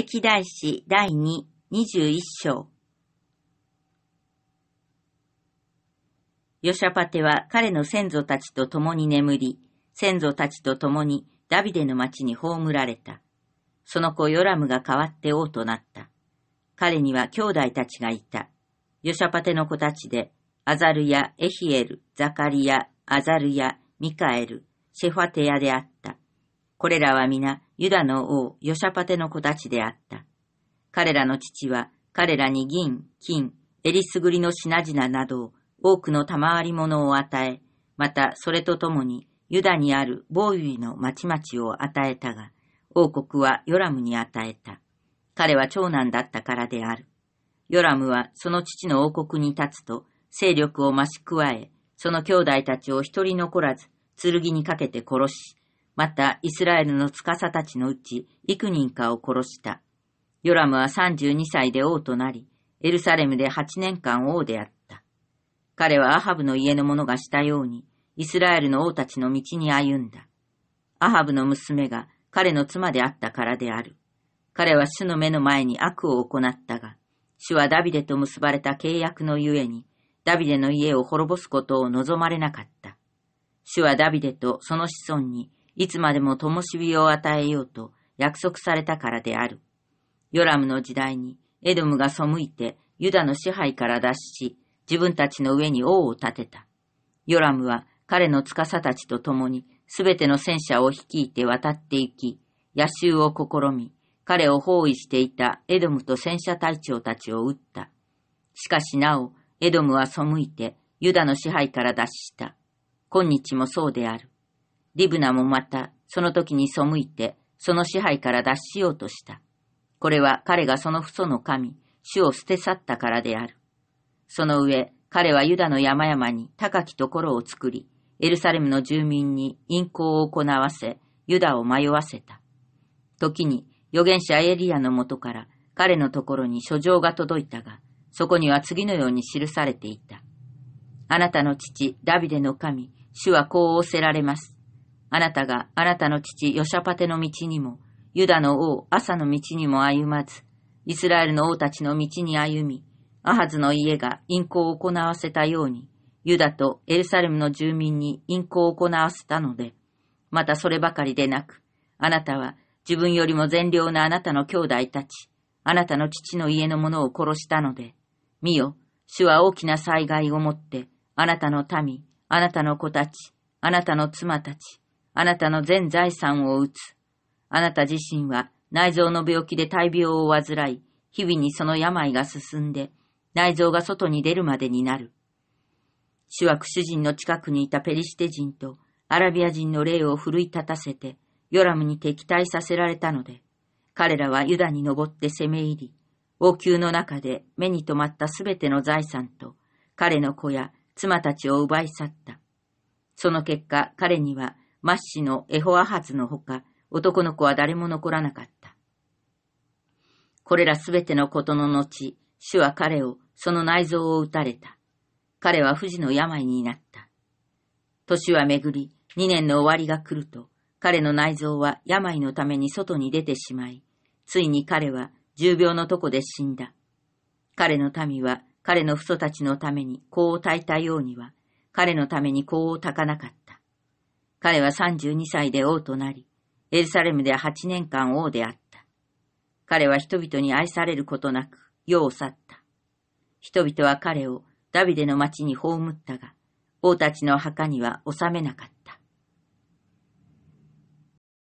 歴代史第二、二十一章。ヨシャパテは彼の先祖たちと共に眠り、先祖たちと共にダビデの町に葬られた。その子ヨラムが代わって王となった。彼には兄弟たちがいた。ヨシャパテの子たちで、アザルヤ、エヒエル、ザカリヤ、アザルヤ、ミカエル、シェファテヤであった。これらは皆、ユダの王、ヨシャパテの子たちであった。彼らの父は、彼らに銀、金、えりすぐりの品々など、多くの賜り物を与え、またそれとともに、ユダにあるボ御イの町々を与えたが、王国はヨラムに与えた。彼は長男だったからである。ヨラムはその父の王国に立つと、勢力を増し加え、その兄弟たちを一人残らず、剣にかけて殺し、また、イスラエルの司たちのうち、幾人かを殺した。ヨラムは32歳で王となり、エルサレムで8年間王であった。彼はアハブの家の者がしたように、イスラエルの王たちの道に歩んだ。アハブの娘が彼の妻であったからである。彼は主の目の前に悪を行ったが、主はダビデと結ばれた契約のゆえに、ダビデの家を滅ぼすことを望まれなかった。主はダビデとその子孫にいつまでも灯火を与えようと約束されたからである。ヨラムの時代にエドムが背いてユダの支配から脱し、自分たちの上に王を立てた。ヨラムは彼の司たちと共にすべての戦車を率いて渡って行き、野襲を試み、彼を包囲していたエドムと戦車隊長たちを撃った。しかしなお、エドムは背いてユダの支配から脱した。今日もそうである。リブナもまた、その時に背いて、その支配から脱しようとした。これは彼がその父祖の神、主を捨て去ったからである。その上、彼はユダの山々に高きところを作り、エルサレムの住民に陰行を行わせ、ユダを迷わせた。時に預言者エリアのもとから彼のところに書状が届いたが、そこには次のように記されていた。あなたの父、ダビデの神、主はこう仰せられます。あなたがあなたの父ヨシャパテの道にも、ユダの王朝の道にも歩まず、イスラエルの王たちの道に歩み、アハズの家が陰行を行わせたように、ユダとエルサレムの住民に陰行を行わせたので、またそればかりでなく、あなたは自分よりも善良なあなたの兄弟たち、あなたの父の家の者を殺したので、見よ、主は大きな災害をもって、あなたの民、あなたの子たち、あなたの妻たち、あなたの全財産を打つ。あなた自身は内臓の病気で大病を患い、日々にその病が進んで、内臓が外に出るまでになる。主は主人の近くにいたペリシテ人とアラビア人の霊を奮い立たせて、ヨラムに敵対させられたので、彼らはユダに登って攻め入り、王宮の中で目に留まったすべての財産と、彼の子や妻たちを奪い去った。その結果、彼にはマッシのエホアハツのほか、男の子は誰も残らなかった。これらすべてのことの後、主は彼を、その内臓を打たれた。彼は不治の病になった。年は巡り、二年の終わりが来ると、彼の内臓は病のために外に出てしまい、ついに彼は重病のとこで死んだ。彼の民は彼の父祖たちのために子を焚いたようには、彼のために子を炊かなかった。彼は32歳で王となり、エルサレムで8年間王であった。彼は人々に愛されることなく、世を去った。人々は彼をダビデの町に葬ったが、王たちの墓には収めなかった。